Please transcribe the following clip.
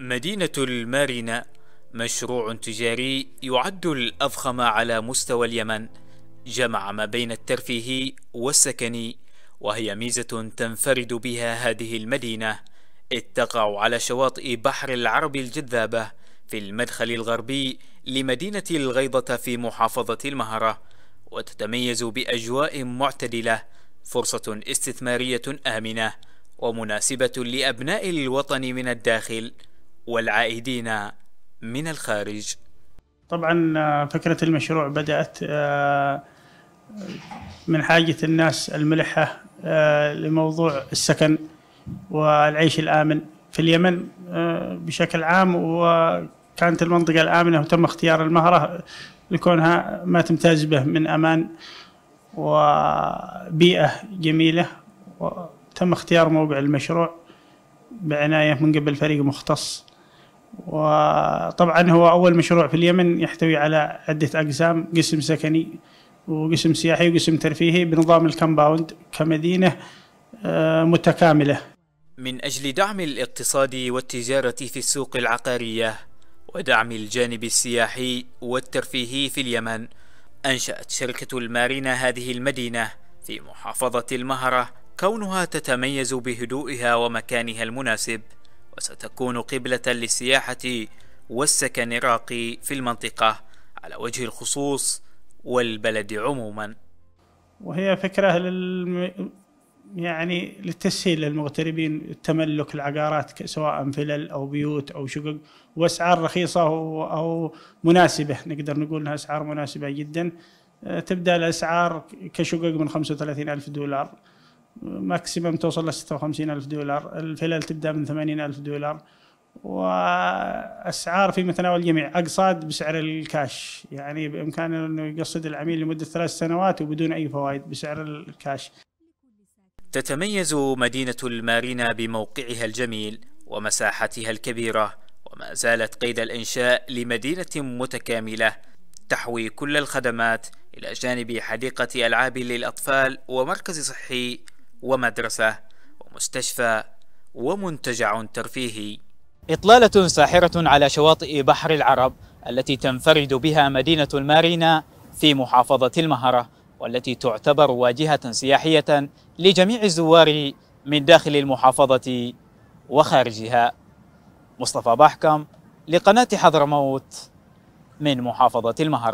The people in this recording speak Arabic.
مدينة المارينا مشروع تجاري يعد الأفخم على مستوى اليمن جمع ما بين الترفيهي والسكني وهي ميزة تنفرد بها هذه المدينة إذ تقع على شواطئ بحر العرب الجذابة في المدخل الغربي لمدينة الغيضة في محافظة المهرة وتتميز بأجواء معتدلة فرصة استثمارية آمنة ومناسبة لأبناء الوطن من الداخل والعائدين من الخارج طبعا آه، فكرة المشروع بدأت آه، من حاجة الناس الملحة آه، لموضوع السكن والعيش الآمن في اليمن بشكل عام وكانت المنطقة الآمنة وتم اختيار المهرة لكونها ما تمتاز به من أمان وبيئة جميلة وتم اختيار موقع المشروع بعناية من قبل فريق مختص وطبعا هو أول مشروع في اليمن يحتوي على عدة أقسام قسم سكني وقسم سياحي وقسم ترفيهي بنظام الكمباوند كمدينة آه، متكاملة من أجل دعم الاقتصاد والتجارة في السوق العقارية ودعم الجانب السياحي والترفيهي في اليمن أنشأت شركة المارينا هذه المدينة في محافظة المهرة كونها تتميز بهدوئها ومكانها المناسب وستكون قبلة للسياحة والسكن الراقي في المنطقة على وجه الخصوص والبلد عموما وهي فكرة للم... يعني للتسهيل للمغتربين تملك العقارات سواء فلل او بيوت او شقق واسعار رخيصه او مناسبه نقدر نقول انها اسعار مناسبه جدا أه، تبدا الاسعار كشقق من 35 الف دولار ماكسيمم توصل ل 56 ألف دولار الفلل تبدأ من 80 ألف دولار واسعار في متناول الجميع اقصاد بسعر الكاش يعني بامكانه انه يقصد العميل لمده ثلاث سنوات وبدون اي فوائد بسعر الكاش. تتميز مدينه المارينا بموقعها الجميل ومساحتها الكبيره وما زالت قيد الانشاء لمدينه متكامله تحوي كل الخدمات الى جانب حديقه العاب للاطفال ومركز صحي ومدرسة ومستشفى ومنتجع ترفيهي إطلالة ساحرة على شواطئ بحر العرب التي تنفرد بها مدينة المارينا في محافظة المهرة والتي تعتبر واجهة سياحية لجميع الزوار من داخل المحافظة وخارجها مصطفى باحكم لقناة حضرموت من محافظة المهرة